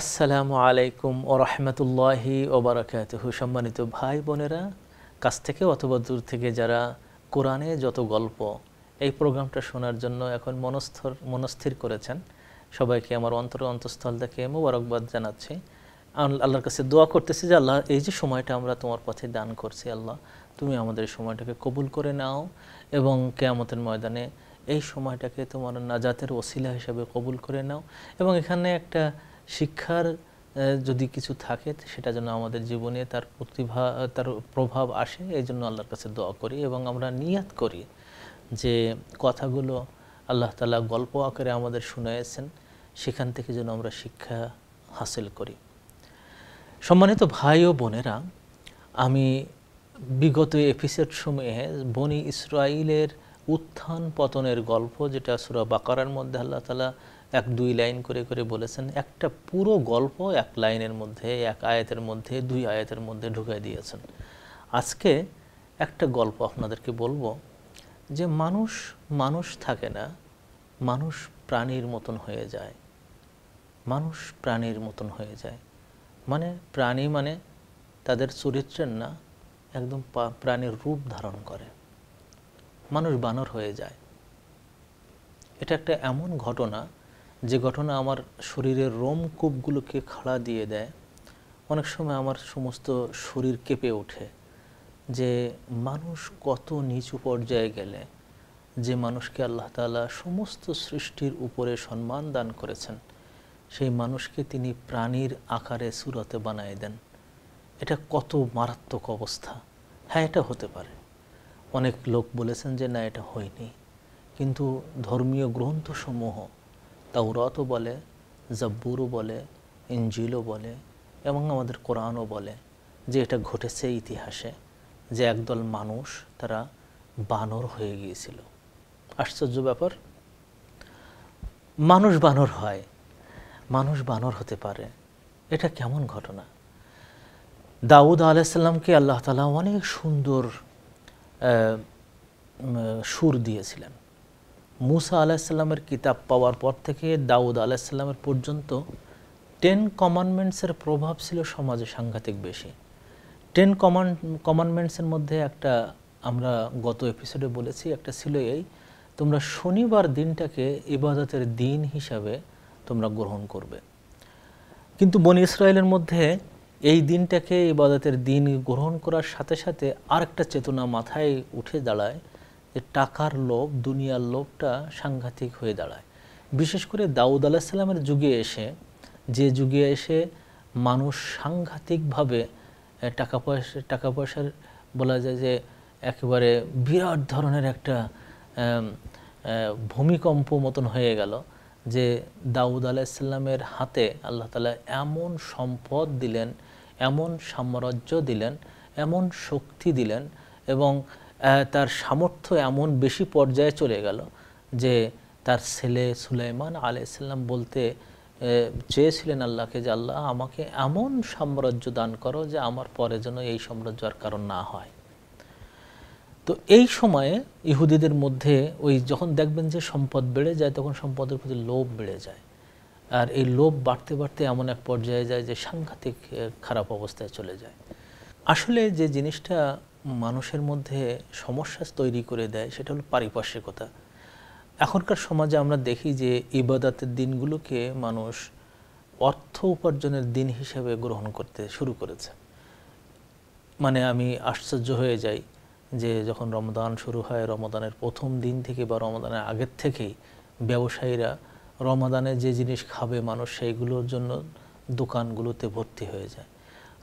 আসসালামু আলাইকুম ও রহমতুল্লাহি ওবরাকাতহ সম্মানিত ভাই বোনেরা কাছ থেকে অথবা দূর থেকে যারা কোরআনে যত গল্প এই প্রোগ্রামটা শোনার জন্য এখন মনস্থর মনস্থির করেছেন সবাইকে আমার অন্তর অন্তঃস্থল থেকে মুবারকবাদ জানাচ্ছি আল্লাহর কাছে দোয়া করতেছি যে আল্লাহ এই যে সময়টা আমরা তোমার পথে দান করছি আল্লাহ তুমি আমাদের সময়টাকে কবুল করে নাও এবং কেয়ামতের ময়দানে এই সময়টাকে তোমার নাজাতের ওসিলা হিসাবে কবুল করে নাও এবং এখানে একটা শিক্ষার যদি কিছু থাকে সেটা যেন আমাদের জীবনে তার প্রতিভা তার প্রভাব আসে এই জন্য আল্লাহর কাছে দোয়া করি এবং আমরা নিয়াত করি যে কথাগুলো আল্লাহ তালা গল্প আকারে আমাদের শুনেছেন সেখান থেকে যেন আমরা শিক্ষা হাসিল করি সম্মানিত ভাই ও বোনেরা আমি বিগত এপিসোড সময়ে বনি ইসরায়েলের উত্থান পতনের গল্প যেটা সুরা বাকারার মধ্যে আল্লাহ তালা এক দুই লাইন করে করে বলেছেন একটা পুরো গল্প এক লাইনের মধ্যে এক আয়াতের মধ্যে দুই আয়াতের মধ্যে ঢুকাই দিয়েছেন আজকে একটা গল্প আপনাদেরকে বলবো যে মানুষ মানুষ থাকে না মানুষ প্রাণীর মতন হয়ে যায় মানুষ প্রাণীর মতন হয়ে যায় মানে প্রাণী মানে তাদের চরিত্রের না একদম প্রাণীর রূপ ধারণ করে মানুষ বানর হয়ে যায় এটা একটা এমন ঘটনা যে ঘটনা আমার শরীরের রোম কূপগুলোকে খাড়া দিয়ে দেয় অনেক সময় আমার সমস্ত শরীর কেঁপে ওঠে যে মানুষ কত নিচু পর্যায়ে গেলে যে মানুষকে আল্লাহ তালা সমস্ত সৃষ্টির উপরে সম্মান দান করেছেন সেই মানুষকে তিনি প্রাণীর আকারে সুরতে বানায় দেন এটা কত মারাত্মক অবস্থা হ্যাঁ এটা হতে পারে অনেক লোক বলেছেন যে না এটা হয়নি কিন্তু ধর্মীয় গ্রন্থসমূহ তাওরাতও বলে জব্বুরও বলে ইঞ্জিলও বলে এবং আমাদের কোরআনও বলে যে এটা ঘটেছে ইতিহাসে যে একদল মানুষ তারা বানর হয়ে গিয়েছিল আশ্চর্য ব্যাপার মানুষ বানর হয় মানুষ বানর হতে পারে এটা কেমন ঘটনা দাউদ আলাইসাল্লামকে আল্লাহ তালা অনেক সুন্দর সুর দিয়েছিলেন মুসা আলাহিসাল্লামের কিতাব পাওয়ার পর থেকে দাউদ আলাহিসাল্লামের পর্যন্ত টেন কমান্ডমেন্টসের প্রভাব ছিল সমাজে সাংঘাতিক বেশি টেন কমান্ড কমান্ডমেন্টসের মধ্যে একটা আমরা গত এপিসোডে বলেছি একটা ছিল এই তোমরা শনিবার দিনটাকে ইবাদতের দিন হিসাবে তোমরা গ্রহণ করবে কিন্তু বন ইসরায়েলের মধ্যে এই দিনটাকে ইবাদতের দিন গ্রহণ করার সাথে সাথে আরেকটা চেতনা মাথায় উঠে দাঁড়ায় টাকার লোভ দুনিয়ার লোভটা সাংঘাতিক হয়ে দাঁড়ায় বিশেষ করে দাউদ আলাহিসাল্লামের যুগে এসে যে যুগে এসে মানুষ সাংঘাতিকভাবে টাকা পয়সা টাকা পয়সার বলা যায় যে একেবারে বিরাট ধরনের একটা ভূমিকম্প মতন হয়ে গেল যে দাউদ আলাইসাল্লামের হাতে আল্লাহ তালা এমন সম্পদ দিলেন এমন সাম্রাজ্য দিলেন এমন শক্তি দিলেন এবং তার সামর্থ্য এমন বেশি পর্যায়ে চলে গেল যে তার ছেলে সুলাইমান আলাইসাল্লাম বলতে চেয়েছিলেন আল্লাহকে যে আল্লাহ আমাকে এমন সাম্রাজ্য দান করো যে আমার পরে যেন এই সাম্রাজ্য আর কারণ না হয় তো এই সময়ে ইহুদিদের মধ্যে ওই যখন দেখবেন যে সম্পদ বেড়ে যায় তখন সম্পদের প্রতি লোভ বেড়ে যায় আর এই লোভ বাড়তে বাড়তে এমন এক পর্যায়ে যায় যে সাংঘাতিক খারাপ অবস্থায় চলে যায় আসলে যে জিনিসটা মানুষের মধ্যে সমস্যা তৈরি করে দেয় সেটা হলো পারিপার্শ্বিকতা এখনকার সমাজে আমরা দেখি যে ইবাদাতের দিনগুলোকে মানুষ অর্থ উপার্জনের দিন হিসেবে গ্রহণ করতে শুরু করেছে মানে আমি আশ্চর্য হয়ে যাই যে যখন রমদান শুরু হয় রমদানের প্রথম দিন থেকে বা রমদানের আগের থেকেই ব্যবসায়ীরা রমাদানে যে জিনিস খাবে মানুষ সেইগুলোর জন্য দোকানগুলোতে ভর্তি হয়ে যায়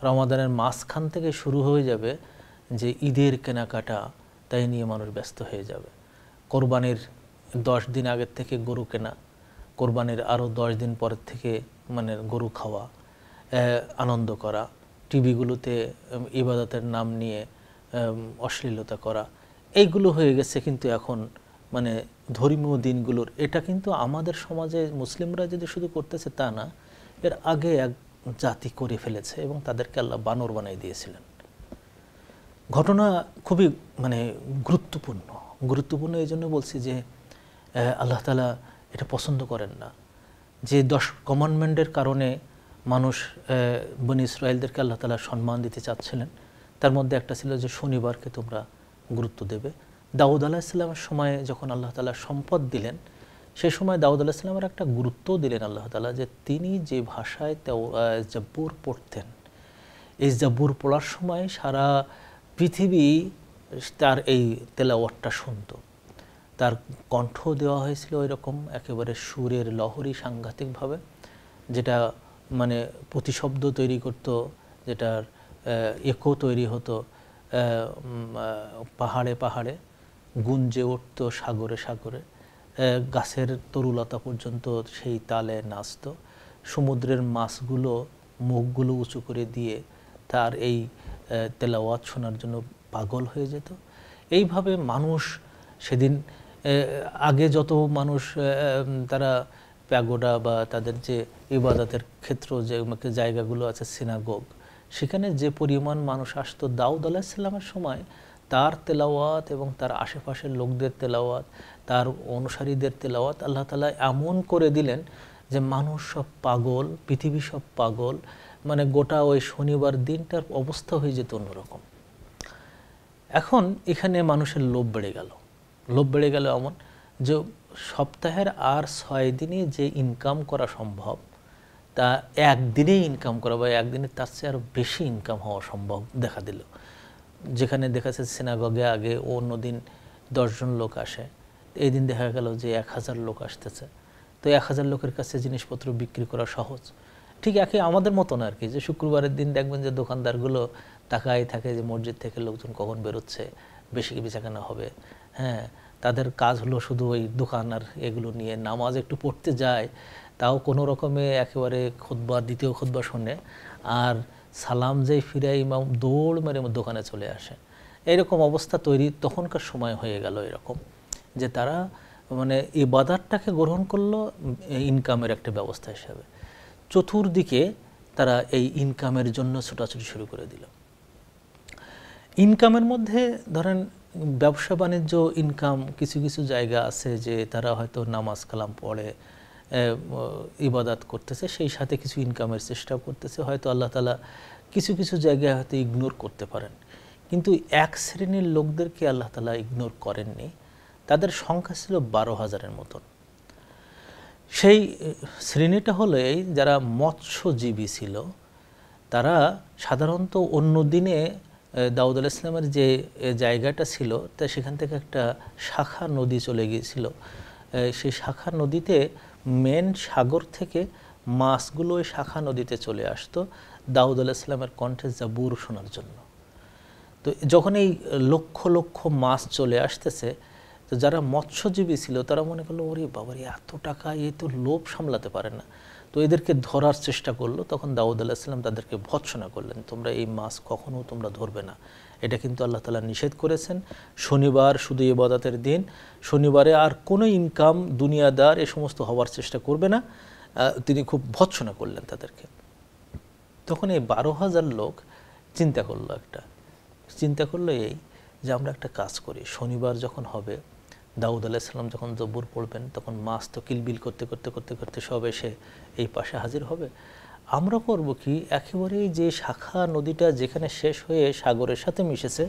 রমাদানের মাঝখান থেকে শুরু হয়ে যাবে যে ঈদের কেনাকাটা তাই নিয়ে মানুষ ব্যস্ত হয়ে যাবে কোরবানির দশ দিন আগের থেকে গরু কেনা কোরবানির আরও দশ দিন পরের থেকে মানে গরু খাওয়া আনন্দ করা টিভিগুলোতে ইবাদতের নাম নিয়ে অশ্লীলতা করা এইগুলো হয়ে গেছে কিন্তু এখন মানে ধর্মীয় দিনগুলোর এটা কিন্তু আমাদের সমাজে মুসলিমরা যদি শুধু করতেছে তা না এর আগে এক জাতি করে ফেলেছে এবং তাদেরকে আল্লাহ বানর বানিয়ে দিয়েছিলেন ঘটনা খুবই মানে গুরুত্বপূর্ণ গুরুত্বপূর্ণ এই জন্য বলছি যে আল্লাহ তালা এটা পছন্দ করেন না যে দশ কমান্ডমেন্টের কারণে মানুষ বন ইসরায়েলদেরকে আল্লাহ তালা সম্মান দিতে চাচ্ছিলেন তার মধ্যে একটা ছিল যে শনিবারকে তোমরা গুরুত্ব দেবে দাউদ আলাহ ইসলামের সময়ে যখন আল্লাহ তালা সম্পদ দিলেন সে সময় দাউদ আলাহ ইসলামের একটা গুরুত্ব দিলেন আল্লাহ তালা যে তিনি যে ভাষায় তেও জাব্বুর পড়তেন এই জাব্বুর পড়ার সময় সারা পৃথিবী তার এই তেলাওয়াতটা শুনত তার কণ্ঠ দেওয়া হয়েছিল রকম একেবারে সুরের লহরী সাংঘাতিকভাবে যেটা মানে প্রতিশব্দ তৈরি করত যেটার একো তৈরি হতো পাহাড়ে পাহাড়ে গুঞ্জে উঠত সাগরে সাগরে গাছের তরুলতা পর্যন্ত সেই তালে নাচত সমুদ্রের মাছগুলো মুখগুলো উঁচু করে দিয়ে তার এই তেলাওয়াত শোনার জন্য পাগল হয়ে যেত এইভাবে মানুষ সেদিন আগে যত মানুষ তারা প্যাগোডা বা তাদের যে ইবাদতের ক্ষেত্র যে জায়গাগুলো আছে সিনাগোগ সেখানে যে পরিমাণ মানুষ আসতো দাউদ আলাহিসাল্লামের সময় তার তেলাওয়াত এবং তার আশেপাশের লোকদের তেলাওয়াত তার অনুসারীদের তেলাওয়াত আল্লাহ তালা এমন করে দিলেন যে মানুষ সব পাগল পৃথিবী সব পাগল মানে গোটা ওই শনিবার দিনটার অবস্থা হয়ে যেত অন্যরকম এখন এখানে মানুষের লোভ বেড়ে গেল লোভ বেড়ে গেল এমন যে সপ্তাহের আর ছয় দিনে যে ইনকাম করা সম্ভব তা একদিনেই ইনকাম করা বা একদিনে তার চেয়ে আরও বেশি ইনকাম হওয়া সম্ভব দেখা দিল যেখানে দেখা যাচ্ছে সিনাগগে আগে অন্য দিন দশজন লোক আসে এই দিন দেখা গেল যে এক হাজার লোক আসতেছে তো এক হাজার লোকের কাছে জিনিসপত্র বিক্রি করা সহজ ঠিক একই আমাদের মতন আর কি যে শুক্রবারের দিন দেখবেন যে দোকানদারগুলো তাকাই থাকে যে মসজিদ থেকে লোকজন কখন বেরোচ্ছে বেশি কি বেচাকেনা হবে হ্যাঁ তাদের কাজ হলো শুধু ওই দোকান আর এগুলো নিয়ে নামাজ একটু পড়তে যায় তাও কোনো রকমে একেবারে খোদবা দ্বিতীয় খোদবা শোনে আর সালাম যেই ফিরে ইমাম দৌড় মেরে দোকানে চলে আসে এরকম অবস্থা তৈরি তখনকার সময় হয়ে গেল এরকম যে তারা মানে এই বাজারটাকে গ্রহণ করলো ইনকামের একটা ব্যবস্থা হিসাবে চতুর্দিকে তারা এই ইনকামের জন্য ছোটাছুটি শুরু করে দিল ইনকামের মধ্যে ধরেন ব্যবসা বাণিজ্য ইনকাম কিছু কিছু জায়গা আছে যে তারা হয়তো নামাজ কালাম পড়ে ইবাদাত করতেছে সেই সাথে কিছু ইনকামের চেষ্টা করতেছে হয়তো আল্লাহ তালা কিছু কিছু জায়গায় হয়তো ইগনোর করতে পারেন কিন্তু এক শ্রেণীর লোকদেরকে আল্লাহ তালা ইগনোর করেননি তাদের সংখ্যা ছিল বারো হাজারের মতন সেই শ্রেণীটা হলে যারা মৎস্যজীবী ছিল তারা সাধারণত অন্য দিনে দাউদ আল ইসলামের যে জায়গাটা ছিল তা সেখান থেকে একটা শাখা নদী চলে গিয়েছিল সেই শাখা নদীতে মেন সাগর থেকে মাছগুলো ওই শাখা নদীতে চলে আসতো দাউদ আল ইসলামের কণ্ঠে জাবুর শোনার জন্য তো যখন এই লক্ষ লক্ষ মাছ চলে আসতেছে তো যারা মৎস্যজীবী ছিল তারা মনে করলো ওরে বাবারে এত টাকা এ তো লোভ সামলাতে পারে না তো এদেরকে ধরার চেষ্টা করলো তখন দাউদ আলাহিসাল্লাম তাদেরকে ভৎসনা করলেন তোমরা এই মাছ কখনো তোমরা ধরবে না এটা কিন্তু আল্লাহ তালা নিষেধ করেছেন শনিবার শুধু ইবাদতের দিন শনিবারে আর কোনো ইনকাম দুনিয়াদার এ সমস্ত হওয়ার চেষ্টা করবে না তিনি খুব ভৎসনা করলেন তাদেরকে তখন এই বারো হাজার লোক চিন্তা করলো একটা চিন্তা করলো এই যে আমরা একটা কাজ করি শনিবার যখন হবে দাউদ আলাইসাল্লাম যখন জব্বুর পড়বেন তখন মাছ তো কিলবিল করতে করতে করতে করতে সব এসে এই পাশে হাজির হবে আমরা করব কি একেবারেই যে শাখা নদীটা যেখানে শেষ হয়ে সাগরের সাথে মিশেছে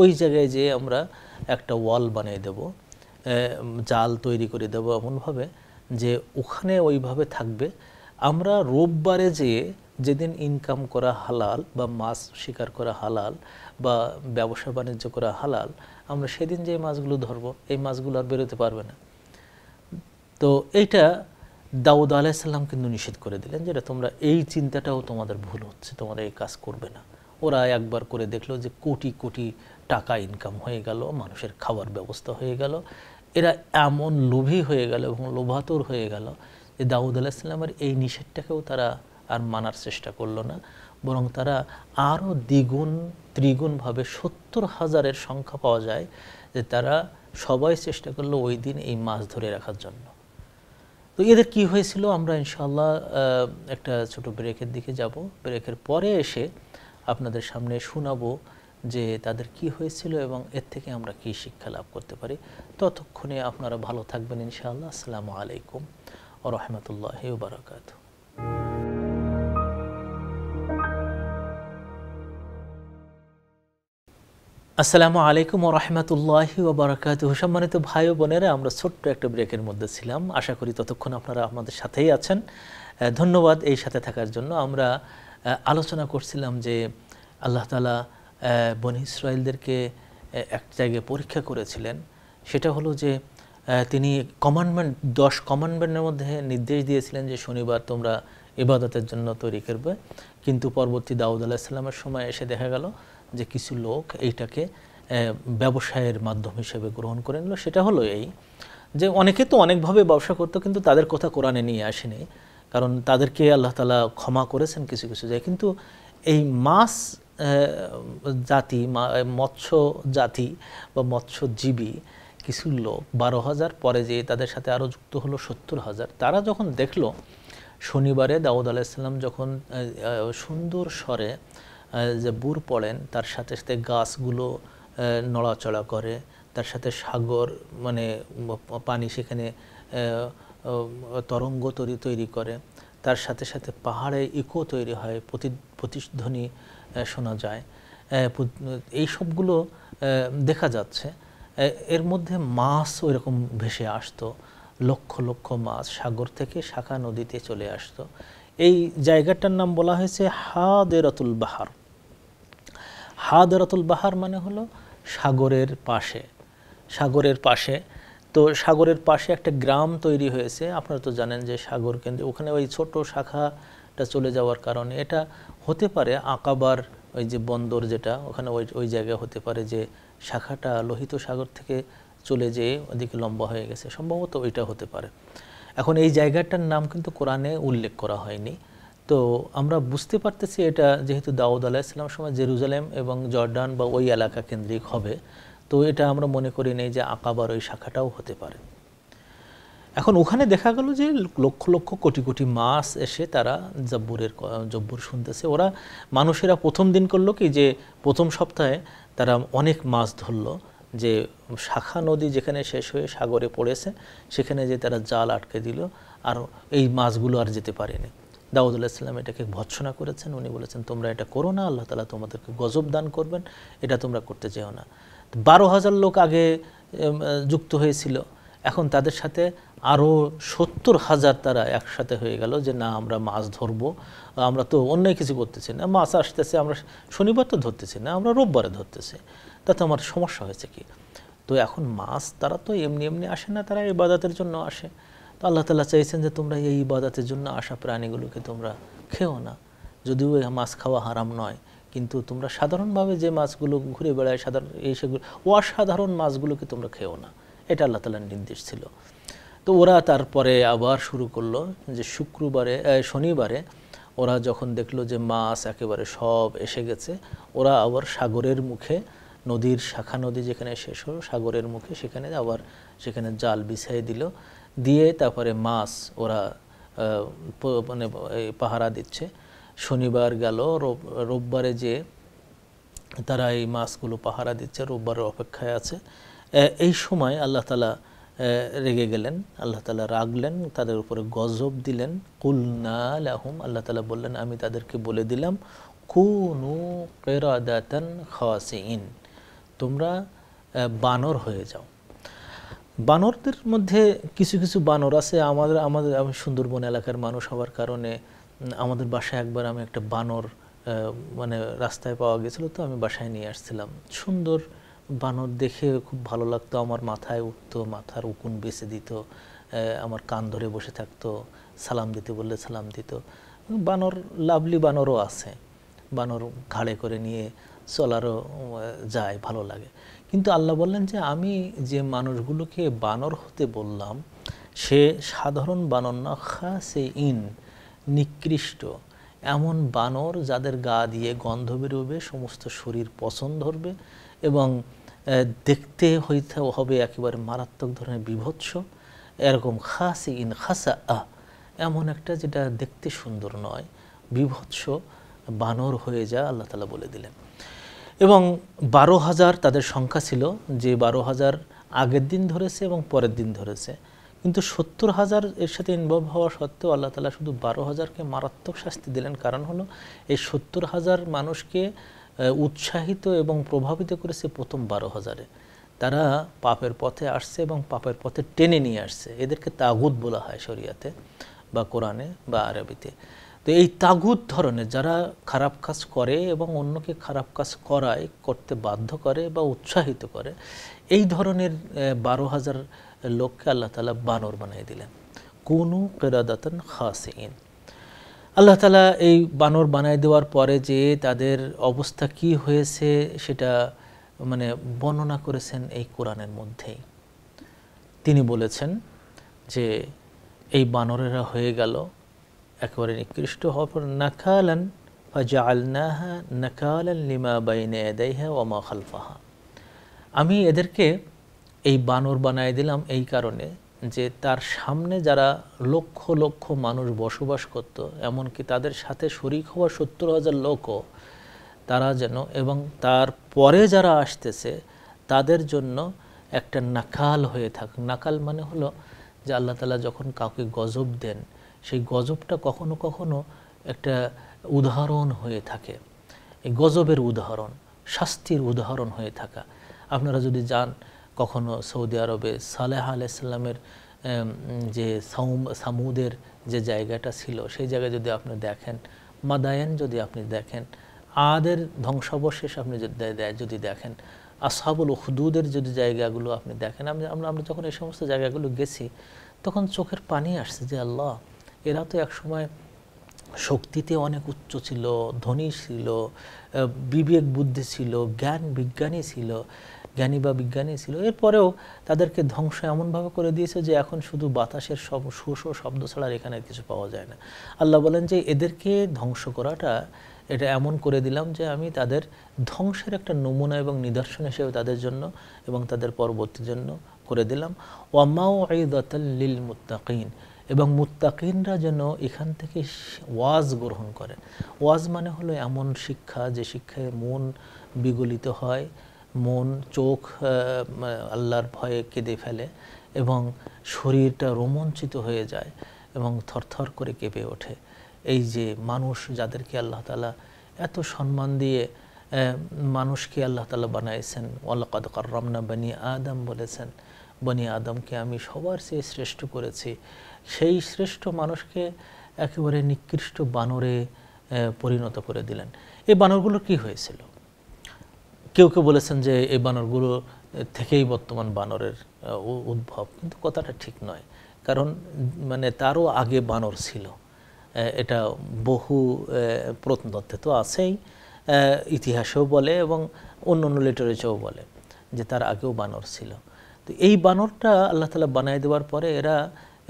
ওই জায়গায় যেয়ে আমরা একটা ওয়াল বানিয়ে দেব জাল তৈরি করে দেব এমনভাবে যে ওখানে ওইভাবে থাকবে আমরা রোববারে যেয়ে যেদিন ইনকাম করা হালাল বা মাছ শিকার করা হালাল বা ব্যবসা বাণিজ্য করা হালাল আমরা সেদিন যে মাছগুলো ধরবো এই মাছগুলো আর বেরোতে পারবে না তো এইটা দাউদ আলাইসাল্লাম কিন্তু নিষেধ করে দিলেন যেটা তোমরা এই চিন্তাটাও তোমাদের ভুল হচ্ছে তোমরা এই কাজ করবে না ওরা একবার করে দেখলো যে কোটি কোটি টাকা ইনকাম হয়ে গেল মানুষের খাবার ব্যবস্থা হয়ে গেল এরা এমন লোভী হয়ে গেল এবং লোভাতর হয়ে গেল যে দাউদ আলাহিসাল্লামের এই নিষেধটাকেও তারা আর মানার চেষ্টা করলো না বরং তারা আরও দ্বিগুণ ত্রিগুণভাবে সত্তর হাজারের সংখ্যা পাওয়া যায় যে তারা সবাই চেষ্টা করলো ওই দিন এই মাছ ধরে রাখার জন্য তো এদের কি হয়েছিল আমরা ইনশাল্লাহ একটা ছোট ব্রেকের দিকে যাব ব্রেকের পরে এসে আপনাদের সামনে শোনাবো যে তাদের কি হয়েছিল এবং এর থেকে আমরা কি শিক্ষা লাভ করতে পারি ততক্ষণে আপনারা ভালো থাকবেন ইনশাআল্লাহ আসসালামু আলাইকুম ও রহমতুল্লাহ বারাকাতু আসসালামু আলাইকুম রহমতুল্লাহ ওবরাকাত সম্মানিত ভাই বোনেরা আমরা ছোট্ট একটা ব্রেকের মধ্যে ছিলাম আশা করি ততক্ষণ আপনারা আমাদের সাথেই আছেন ধন্যবাদ এই সাথে থাকার জন্য আমরা আলোচনা করছিলাম যে আল্লাহ তালা বন ইসরায়েলদেরকে এক জায়গায় পরীক্ষা করেছিলেন সেটা হলো যে তিনি কমান্ডমেন্ট দশ কমান্ডমেন্টের মধ্যে নির্দেশ দিয়েছিলেন যে শনিবার তোমরা ইবাদতের জন্য তৈরি করবে কিন্তু পরবর্তী দাউদ সাল্লামের সময় এসে দেখা গেল যে কিছু লোক এইটাকে ব্যবসায়ের মাধ্যম হিসেবে গ্রহণ করে নিল সেটা হলো এই যে অনেকে তো অনেকভাবে ব্যবসা করতো কিন্তু তাদের কথা কোরআনে নিয়ে আসেনি কারণ তাদেরকে আল্লাহ তালা ক্ষমা করেছেন কিছু কিছু যায় কিন্তু এই মাছ জাতি মৎস্য জাতি বা মৎস্যজীবী কিছু লোক বারো হাজার পরে যে তাদের সাথে আরও যুক্ত হলো সত্তর হাজার তারা যখন দেখলো শনিবারে দাউদ আলাইসাল্লাম যখন সুন্দর স্বরে যে বুর পড়েন তার সাথে সাথে গাছগুলো নড়াচড়া করে তার সাথে সাগর মানে পানি সেখানে তরঙ্গ তৈরি তৈরি করে তার সাথে সাথে পাহাড়ে ইকো তৈরি হয় প্রতি প্রতিধ্বনি শোনা যায় এই সবগুলো দেখা যাচ্ছে এর মধ্যে মাছ রকম ভেসে আসতো লক্ষ লক্ষ মাছ সাগর থেকে শাখা নদীতে চলে আসতো এই জায়গাটার নাম বলা হয়েছে হাদেরাতুল বাহার হাদরাতুল বাহার মানে হলো সাগরের পাশে সাগরের পাশে তো সাগরের পাশে একটা গ্রাম তৈরি হয়েছে আপনারা তো জানেন যে সাগর কেন্দ্রে ওখানে ওই ছোট শাখাটা চলে যাওয়ার কারণে এটা হতে পারে আঁকাবার ওই যে বন্দর যেটা ওখানে ওই ওই জায়গায় হতে পারে যে শাখাটা লোহিত সাগর থেকে চলে যেয়ে ওদিকে লম্বা হয়ে গেছে সম্ভবত ওইটা হতে পারে এখন এই জায়গাটার নাম কিন্তু কোরআনে উল্লেখ করা হয়নি তো আমরা বুঝতে পারতেছি এটা যেহেতু দাউদ আলাহ ইসলাম সময় জেরুজালেম এবং জর্ডান বা ওই এলাকা কেন্দ্রিক হবে তো এটা আমরা মনে করি নেই যে আঁকাবার ওই শাখাটাও হতে পারে এখন ওখানে দেখা গেল যে লক্ষ লক্ষ কোটি কোটি মাস এসে তারা জব্বুরের জব্বুর শুনতেছে ওরা মানুষেরা প্রথম দিন করলো কি যে প্রথম সপ্তাহে তারা অনেক মাছ ধরলো যে শাখা নদী যেখানে শেষ হয়ে সাগরে পড়েছে সেখানে যে তারা জাল আটকে দিল আর এই মাছগুলো আর যেতে পারেনি দাউদুল্লাহ ইসলাম এটাকে ভৎসনা করেছেন উনি বলেছেন তোমরা এটা করো না আল্লাহ তালা তোমাদেরকে গজব দান করবেন এটা তোমরা করতে যেও না বারো হাজার লোক আগে যুক্ত হয়েছিল এখন তাদের সাথে আরও সত্তর হাজার তারা একসাথে হয়ে গেল যে না আমরা মাছ ধরবো আমরা তো অন্য কিছু করতেছি না মাছ আসতেছে আমরা শনিবার তো ধরতেছি না আমরা রোববারে ধরতেছি তাতে আমার সমস্যা হয়েছে কি তো এখন মাছ তারা তো এমনি এমনি আসে না তারা এবাদাতের জন্য আসে তো আল্লাহ তালা চাইছেন যে তোমরা এই ইবাদাতের জন্য আসা প্রাণীগুলোকে তোমরা খেও না যদিও মাছ খাওয়া হারাম নয় কিন্তু তোমরা সাধারণভাবে যে মাছগুলো ঘুরে বেড়ায় সাধারণ এই সেগুলো অসাধারণ মাছগুলোকে তোমরা খেও না এটা আল্লাহ তালার নির্দেশ ছিল তো ওরা তারপরে আবার শুরু করলো যে শুক্রবারে শনিবারে ওরা যখন দেখলো যে মাছ একেবারে সব এসে গেছে ওরা আবার সাগরের মুখে নদীর শাখা নদী যেখানে শেষ হলো সাগরের মুখে সেখানে আবার সেখানে জাল বিছাই দিল দিয়ে তারপরে মাছ ওরা মানে পাহারা দিচ্ছে শনিবার গেল রোববারে যে তারা এই মাছগুলো পাহারা দিচ্ছে রোববারের অপেক্ষায় আছে এই সময় আল্লাহ তালা রেগে গেলেন আল্লাহ তালা রাগলেন তাদের উপরে গজব দিলেন কুলনা লাহুম আল্লাহ তালা বললেন আমি তাদেরকে বলে দিলাম কুনু কেরাদাতান খাওয়াসিন তোমরা বানর হয়ে যাও বানরদের মধ্যে কিছু কিছু বানর আছে আমাদের আমাদের আমি সুন্দরবন এলাকার মানুষ হওয়ার কারণে আমাদের বাসায় একবার আমি একটা বানর মানে রাস্তায় পাওয়া গেছিলো তো আমি বাসায় নিয়ে আসছিলাম সুন্দর বানর দেখে খুব ভালো লাগতো আমার মাথায় উঠতো মাথার উকুন বেছে দিত আমার কান ধরে বসে থাকতো সালাম দিতে বললে সালাম দিত বানর লাভলি বানরও আছে বানর ঘাড়ে করে নিয়ে চলারও যায় ভালো লাগে কিন্তু আল্লাহ বললেন যে আমি যে মানুষগুলোকে বানর হতে বললাম সে সাধারণ বানর না সে ইন নিকৃষ্ট এমন বানর যাদের গা দিয়ে গন্ধ বেরোবে সমস্ত শরীর পছন্দ ধরবে এবং দেখতে হইতে হবে একেবারে মারাত্মক ধরনের বিভৎস এরকম খাসি ইন খাসা আহ এমন একটা যেটা দেখতে সুন্দর নয় বিভৎস বানর হয়ে যা আল্লাহ তালা বলে দিলেন এবং বারো হাজার তাদের সংখ্যা ছিল যে বারো হাজার আগের দিন ধরেছে এবং পরের দিন ধরেছে কিন্তু সত্তর হাজার এর সাথে ইনভলভ হওয়া সত্ত্বেও আল্লাহ তালা শুধু বারো হাজারকে মারাত্মক শাস্তি দিলেন কারণ হলো এই সত্তর হাজার মানুষকে উৎসাহিত এবং প্রভাবিত করেছে প্রথম বারো হাজারে তারা পাপের পথে আসছে এবং পাপের পথে টেনে নিয়ে আসছে এদেরকে তাগুদ বলা হয় শরিয়াতে বা কোরআনে বা আরবিতে তো এই তাগুদ ধরনের যারা খারাপ কাজ করে এবং অন্যকে খারাপ কাজ করায় করতে বাধ্য করে বা উৎসাহিত করে এই ধরনের বারো হাজার লোককে আল্লাহ তালা বানর বানিয়ে দিলেন কোনো কেরাদাতন খাসিন আল্লাহ তালা এই বানর বানাই দেওয়ার পরে যে তাদের অবস্থা কি হয়েছে সেটা মানে বর্ণনা করেছেন এই কোরআনের মধ্যেই তিনি বলেছেন যে এই বানরেরা হয়ে গেল একেবারে নিকৃষ্ট হওয়ার পর নাকালান ফাজা আলনাহা নাকালান লিমা বাইনে এদাইহা ওমা খালফাহা আমি এদেরকে এই বানর বানায় দিলাম এই কারণে যে তার সামনে যারা লক্ষ লক্ষ মানুষ বসবাস করত এমনকি তাদের সাথে শরিক হওয়া সত্তর হাজার লোকও তারা যেন এবং তার পরে যারা আসতেছে তাদের জন্য একটা নাকাল হয়ে থাক নাকাল মানে হলো যে আল্লাহ তালা যখন কাউকে গজব দেন সেই গজবটা কখনো কখনো একটা উদাহরণ হয়ে থাকে এই গজবের উদাহরণ শাস্তির উদাহরণ হয়ে থাকা আপনারা যদি যান কখনো সৌদি আরবে সালেহ আলাইসাল্লামের যে সাউম সামুদের যে জায়গাটা ছিল সেই জায়গায় যদি আপনি দেখেন মাদায়েন যদি আপনি দেখেন আদের ধ্বংসাবশেষ আপনি যদি দেখেন সাবুল হুদুদের যদি জায়গাগুলো আপনি দেখেন আমরা আমরা যখন এই সমস্ত জায়গাগুলো গেছি তখন চোখের পানি আসছে যে আল্লাহ এরা তো একসময় শক্তিতে অনেক উচ্চ ছিল ধনী ছিল বিবেক বুদ্ধি ছিল জ্ঞান বিজ্ঞানী ছিল জ্ঞানী বা বিজ্ঞানী ছিল এরপরেও তাদেরকে ধ্বংস এমনভাবে করে দিয়েছে যে এখন শুধু বাতাসের সব শোষ শব্দ ছাড়া এখানে কিছু পাওয়া যায় না আল্লাহ বলেন যে এদেরকে ধ্বংস করাটা এটা এমন করে দিলাম যে আমি তাদের ধ্বংসের একটা নমুনা এবং নিদর্শন হিসেবে তাদের জন্য এবং তাদের পরবর্তীর জন্য করে দিলাম ওয়ামাউ আইদাতাল লিল মুত্তাকিন এবং মুত্তাকিনরা যেন এখান থেকে ওয়াজ গ্রহণ করে ওয়াজ মানে হলো এমন শিক্ষা যে শিক্ষায় মন বিগলিত হয় মন চোখ আল্লাহর ভয়ে কেঁদে ফেলে এবং শরীরটা রোমাঞ্চিত হয়ে যায় এবং থরথর করে কেঁপে ওঠে এই যে মানুষ যাদেরকে আল্লাহ তালা এত সম্মান দিয়ে মানুষকে আল্লাহ তালা বানাইছেন কর রমনা বানিয়া আদম বলেছেন বনি আদমকে আমি সবার চেয়ে শ্রেষ্ঠ করেছি সেই শ্রেষ্ঠ মানুষকে একেবারে নিকৃষ্ট বানরে পরিণত করে দিলেন এই বানরগুলো কি হয়েছিল কেউ কেউ বলেছেন যে এই বানরগুলো থেকেই বর্তমান বানরের উদ্ভব কিন্তু কথাটা ঠিক নয় কারণ মানে তারও আগে বানর ছিল এটা বহু প্রত্নতত্ত্বে তো আছেই ইতিহাসেও বলে এবং অন্য অন্য লিটারেচারও বলে যে তার আগেও বানর ছিল তো এই বানরটা আল্লাহ তালা বানায় দেওয়ার পরে এরা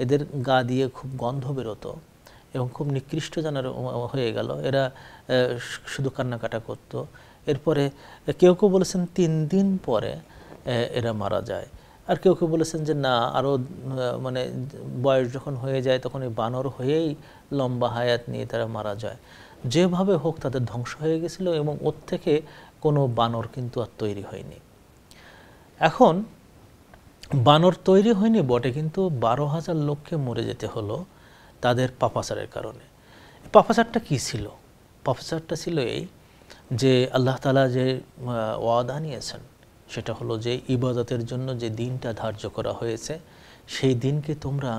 এদের গা দিয়ে খুব গন্ধ বেরোতো এবং খুব নিকৃষ্ট জানার হয়ে গেল এরা শুধু কান্নাকাটা করত এরপরে কেউ কেউ বলেছেন তিন দিন পরে এরা মারা যায় আর কেউ কেউ বলেছেন যে না আরও মানে বয়স যখন হয়ে যায় তখন এই বানর হয়েই লম্বা হায়াত নিয়ে তারা মারা যায় যেভাবে হোক তাদের ধ্বংস হয়ে গেছিল এবং ওর থেকে কোনো বানর কিন্তু আর তৈরি হয়নি এখন বানর তৈরি হয়নি বটে কিন্তু বারো হাজার লোককে মরে যেতে হলো তাদের পাপাচারের কারণে পাপাচারটা কি ছিল পাপাচারটা ছিল এই যে আল্লাহ তালা যে ওয়াদা নিয়েছেন সেটা হলো যে ইবাদতের জন্য যে দিনটা ধার্য করা হয়েছে সেই দিনকে তোমরা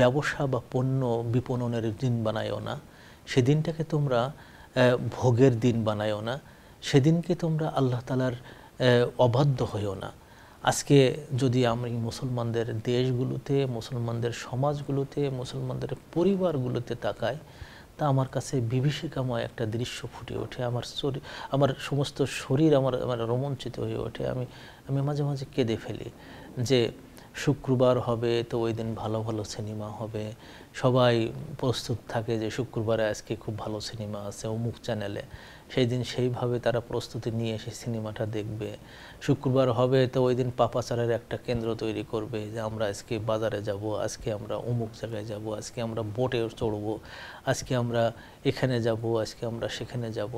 ব্যবসা বা পণ্য বিপণনের দিন বানায়ও না সেদিনটাকে তোমরা ভোগের দিন বানায়ও না সেদিনকে তোমরা আল্লাহ তালার অবাধ্য হইও না আজকে যদি আমি মুসলমানদের দেশগুলোতে মুসলমানদের সমাজগুলোতে মুসলমানদের পরিবারগুলোতে তাকাই তা আমার কাছে বিভীষিকাময় একটা দৃশ্য ফুটে ওঠে আমার শরীর আমার সমস্ত শরীর আমার আমার রোমাঞ্চিত হয়ে ওঠে আমি আমি মাঝে মাঝে কেঁদে ফেলি যে শুক্রবার হবে তো ওই দিন ভালো ভালো সিনেমা হবে সবাই প্রস্তুত থাকে যে শুক্রবারে আজকে খুব ভালো সিনেমা আছে অমুক চ্যানেলে সেই দিন সেইভাবে তারা প্রস্তুতি নিয়ে এসে সিনেমাটা দেখবে শুক্রবার হবে তো ওই দিন পাপাচারের একটা কেন্দ্র তৈরি করবে যে আমরা আজকে বাজারে যাব আজকে আমরা অমুক জায়গায় যাব আজকে আমরা বোটে চড়বো আজকে আমরা এখানে যাব আজকে আমরা সেখানে যাব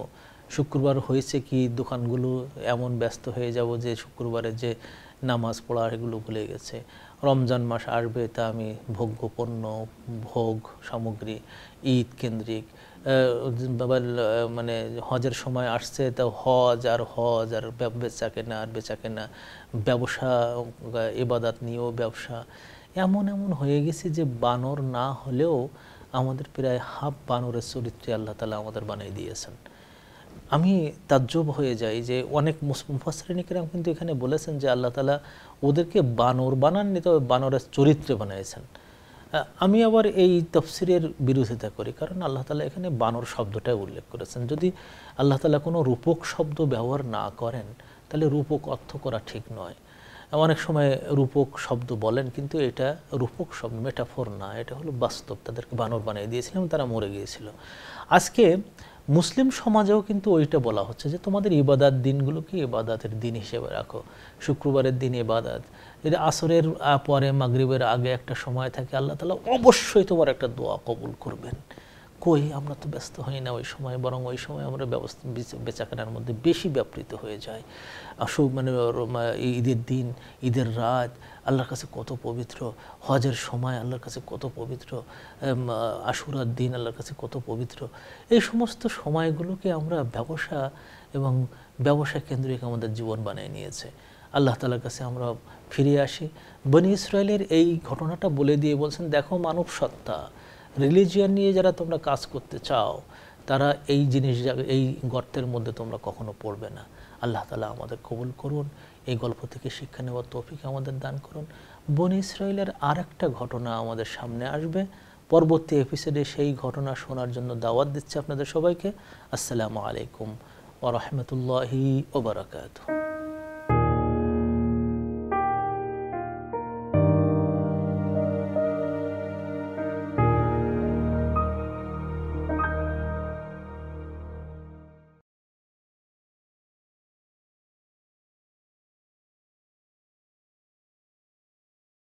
শুক্রবার হয়েছে কি দোকানগুলো এমন ব্যস্ত হয়ে যাব যে শুক্রবারে যে নামাজ পড়া এগুলো ভুলে গেছে রমজান মাস আসবে তা আমি ভোগ্য পণ্য ভোগ সামগ্রী ঈদ কেন্দ্রিক মানে হজের সময় আসছে তো হজ আর হজ আর বেচা কেনা আর বেচা কেনা ব্যবসা এবাদাত নিয়েও ব্যবসা এমন এমন হয়ে গেছে যে বানর না হলেও আমাদের প্রায় হাফ বানরের চরিত্রে আল্লাহ তালা আমাদের বানিয়ে দিয়েছেন আমি তাজ্জব হয়ে যাই যে অনেক মুফাসরিনিকেরাম কিন্তু এখানে বলেছেন যে আল্লাহ তালা ওদেরকে বানর বানাননি তবে বানরের চরিত্রে বানিয়েছেন আমি আবার এই তফসিরের বিরোধিতা করি কারণ আল্লাহ তালা এখানে বানর শব্দটাই উল্লেখ করেছেন যদি আল্লাহ তালা কোনো রূপক শব্দ ব্যবহার না করেন তাহলে রূপক অর্থ করা ঠিক নয় অনেক সময় রূপক শব্দ বলেন কিন্তু এটা রূপক শব্দ মেটাফোর না এটা হলো বাস্তব তাদেরকে বানর বানিয়ে দিয়েছিলাম তারা মরে গিয়েছিল আজকে মুসলিম সমাজেও কিন্তু ওইটা বলা হচ্ছে যে তোমাদের ইবাদাত দিনগুলোকে ইবাদাতের দিন হিসেবে রাখো শুক্রবারের দিন ইবাদাত যদি আসরের পরে মাগরিবের আগে একটা সময় থাকে আল্লাহ তালা অবশ্যই তোমার একটা দোয়া কবুল করবেন কই আমরা তো ব্যস্ত হই না ওই সময় বরং ওই সময় আমরা ব্যবস্থা বেচাকেনার মধ্যে বেশি ব্যাপৃত হয়ে যায় আসু মানে ঈদের দিন ঈদের রাত আল্লাহর কাছে কত পবিত্র হজের সময় আল্লাহর কাছে কত পবিত্র আশুরার দিন আল্লাহর কাছে কত পবিত্র এই সমস্ত সময়গুলোকে আমরা ব্যবসা এবং ব্যবসা কেন্দ্রিক আমাদের জীবন বানিয়ে নিয়েছে আল্লাহ তালার কাছে আমরা ফিরে আসি বনি ইসরায়েলের এই ঘটনাটা বলে দিয়ে বলছেন দেখো মানব সত্তা রিলিজিয়ান নিয়ে যারা তোমরা কাজ করতে চাও তারা এই জিনিস এই গর্তের মধ্যে তোমরা কখনো পড়বে না আল্লাহ তালা আমাদের কবুল করুন এই গল্প থেকে শিক্ষা নেওয়ার তৌফিক আমাদের দান করুন বন ইসরায়েলের আর একটা ঘটনা আমাদের সামনে আসবে পরবর্তী এপিসোডে সেই ঘটনা শোনার জন্য দাওয়াত দিচ্ছে আপনাদের সবাইকে আসসালামু আলাইকুম ওরহমতুল্লাহি ওবরাকাতু